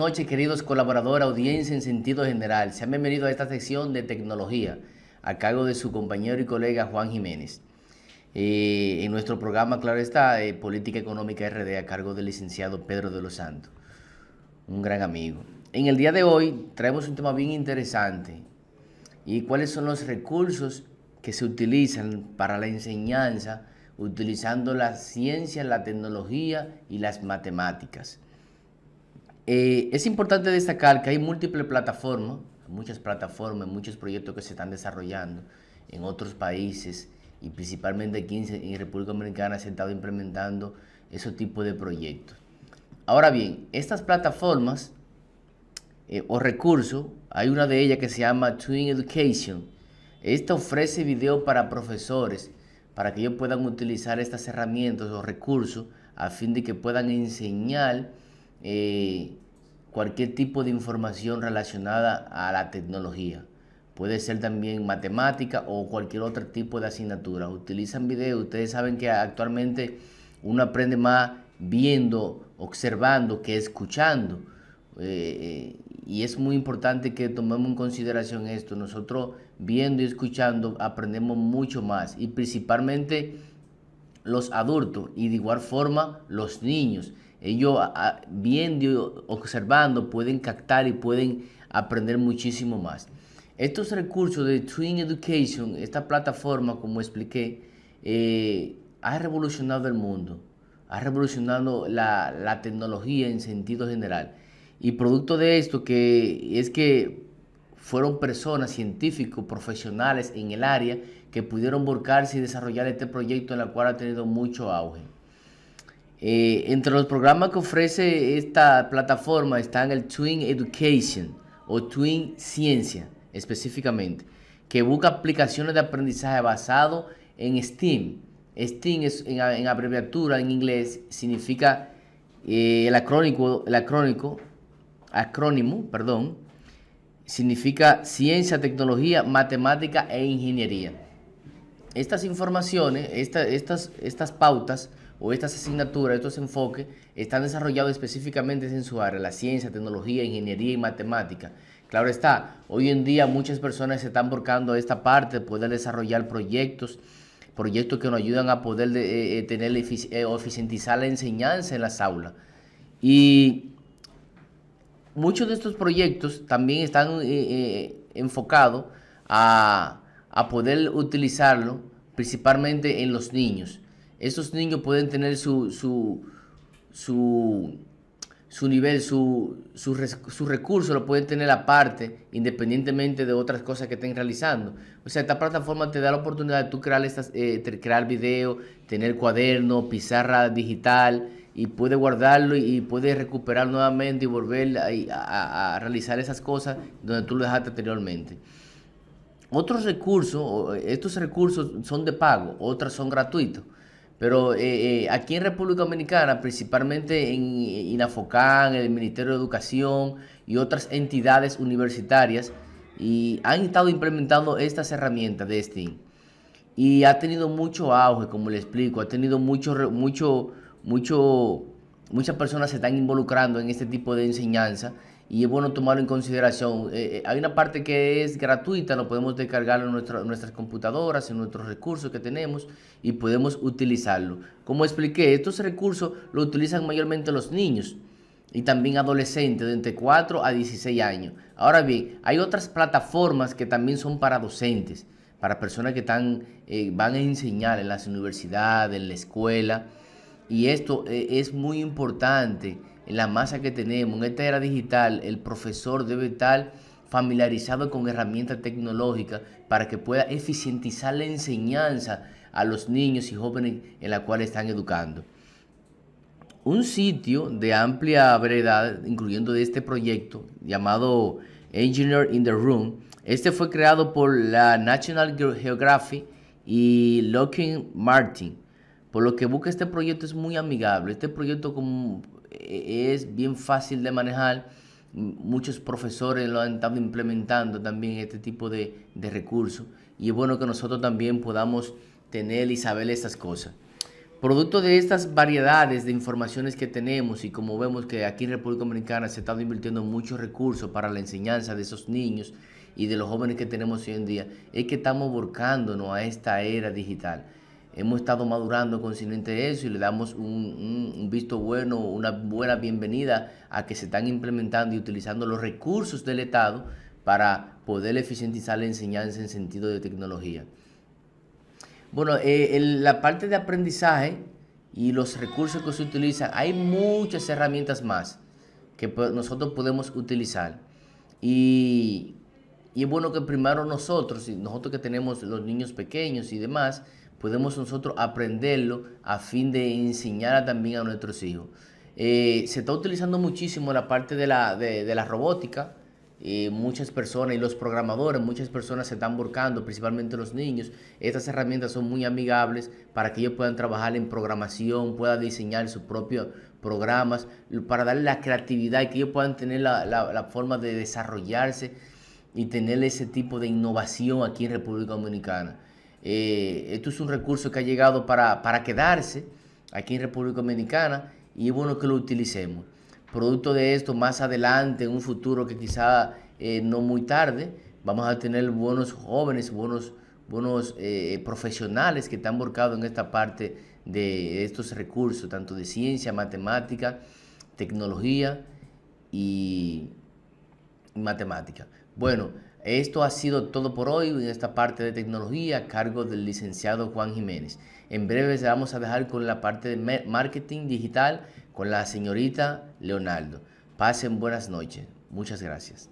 noches, queridos colaboradores, audiencia en sentido general. Sean bienvenidos a esta sección de tecnología a cargo de su compañero y colega Juan Jiménez. Eh, en nuestro programa, claro está, eh, Política Económica RD a cargo del licenciado Pedro de los Santos, un gran amigo. En el día de hoy traemos un tema bien interesante y cuáles son los recursos que se utilizan para la enseñanza utilizando la ciencia, la tecnología y las matemáticas. Eh, es importante destacar que hay múltiples plataformas, muchas plataformas, muchos proyectos que se están desarrollando en otros países y principalmente aquí en República Dominicana se han estado implementando ese tipo de proyectos. Ahora bien, estas plataformas eh, o recursos, hay una de ellas que se llama Twin Education. Esta ofrece video para profesores para que ellos puedan utilizar estas herramientas o recursos a fin de que puedan enseñar eh, cualquier tipo de información relacionada a la tecnología. Puede ser también matemática o cualquier otro tipo de asignatura. Utilizan video. Ustedes saben que actualmente uno aprende más viendo, observando que escuchando. Eh, eh, y es muy importante que tomemos en consideración esto. Nosotros viendo y escuchando aprendemos mucho más. Y principalmente los adultos y de igual forma los niños ellos viendo, observando, pueden captar y pueden aprender muchísimo más. Estos recursos de Twin Education, esta plataforma, como expliqué, eh, ha revolucionado el mundo, ha revolucionado la, tecnología en sentido general. Y producto de esto que es que fueron personas, científicos, profesionales en el área que pudieron volcarse y desarrollar este proyecto en el cual ha tenido mucho auge. Eh, entre los programas que ofrece esta plataforma están el Twin Education o Twin Ciencia específicamente, que busca aplicaciones de aprendizaje basado en STEAM. STEAM es, en, abreviatura en inglés significa eh, el acrónico, acrónico, acrónimo, perdón, significa ciencia, tecnología, matemática e ingeniería. Estas informaciones, estas pautas o estas asignaturas, estos enfoques, están desarrollados específicamente en su área, la ciencia, tecnología, ingeniería y matemática. Claro está, hoy en día muchas personas se están volcando a esta parte, de poder desarrollar proyectos, proyectos que nos ayudan a poder eh, eh, tener o eh, eficientizar la enseñanza en las aulas. Y muchos de estos proyectos también están enfocados a, a poder utilizarlo principalmente en los niños estos niños pueden tener su, nivel, su, recursos recurso, lo pueden tener aparte, independientemente de otras cosas que estén realizando. O sea, esta plataforma te da la oportunidad de tú crear, estas, eh, crear video, tener cuaderno, pizarra digital, y puede guardarlo y puede recuperarlo nuevamente y volver a, a realizar esas cosas donde tú lo dejaste anteriormente. Otros recursos, estos recursos son de pago, otras son gratuitos. Pero eh, eh, aquí en República Dominicana, principalmente en INAFOCAN, eh, el Ministerio de Educación y otras entidades universitarias, y han estado implementando estas herramientas de STEAM. Y ha tenido mucho auge, como les explico, ha tenido mucho, muchas personas se están involucrando en este tipo de enseñanza y es bueno tomarlo en consideración. Eh, eh, hay una parte que es gratuita, lo podemos descargar en, nuestras computadoras, en nuestros recursos que tenemos y podemos utilizarlo. Como expliqué, estos recursos lo utilizan mayormente los niños y también adolescentes de entre 4 a 16 años. Ahora bien, hay otras plataformas que también son para docentes, para personas que están, eh, van a enseñar en las universidades, en la escuela. Y esto es muy importante la masa que tenemos, en esta era digital, el profesor debe estar familiarizado con herramientas tecnológicas para que pueda eficientizar la enseñanza a los niños y jóvenes en la cual están educando. Un sitio de amplia variedad, incluyendo de este proyecto llamado Engineer in the Room, este fue creado por la National Geographic y Lockheed Martin. Por lo que busca este proyecto es muy amigable. Este proyecto como e-, es bien fácil de manejar. Muchos profesores lo han estado implementando también este tipo de, recursos. Y es bueno que nosotros también podamos tener y saber estas cosas. Producto de estas variedades de informaciones que tenemos y como vemos que aquí en República Dominicana se están invirtiendo muchos recursos para la enseñanza de esos niños y de los jóvenes que tenemos hoy en día, es que estamos volcándonos a esta era digital hemos estado madurando consciente de eso y le damos un, visto bueno, una buena bienvenida a que se están implementando y utilizando los recursos del Estado para poder eficientizar la enseñanza en sentido de tecnología. Bueno, en eh, la parte de aprendizaje y los recursos que se utilizan, hay muchas herramientas más que nosotros podemos utilizar. Y y es bueno que primero nosotros, nosotros que tenemos los niños pequeños y demás, podemos nosotros aprenderlo a fin de enseñar también a nuestros hijos. Eh, se está utilizando muchísimo la parte de la, de, la robótica. Eh, muchas personas y los programadores, muchas personas se están volcando, principalmente los niños. Estas herramientas son muy amigables para que ellos puedan trabajar en programación, puedan diseñar sus propios programas, para darle la creatividad y que ellos puedan tener la forma de desarrollarse y tener ese tipo de innovación aquí en República Dominicana. Eh, esto es un recurso que ha llegado para, quedarse aquí en República Dominicana y es bueno que lo utilicemos. Producto de esto, más adelante, en un futuro que quizá eh, no muy tarde, vamos a tener buenos jóvenes, buenos, eh, profesionales que están volcados en esta parte de estos recursos, tanto de ciencia, matemática, tecnología y matemática. Bueno, esto ha sido todo por hoy en esta parte de tecnología a cargo del licenciado Juan Jiménez. En breve se vamos a dejar con la parte de marketing digital con la señorita Leonardo. Pasen buenas noches. Muchas gracias.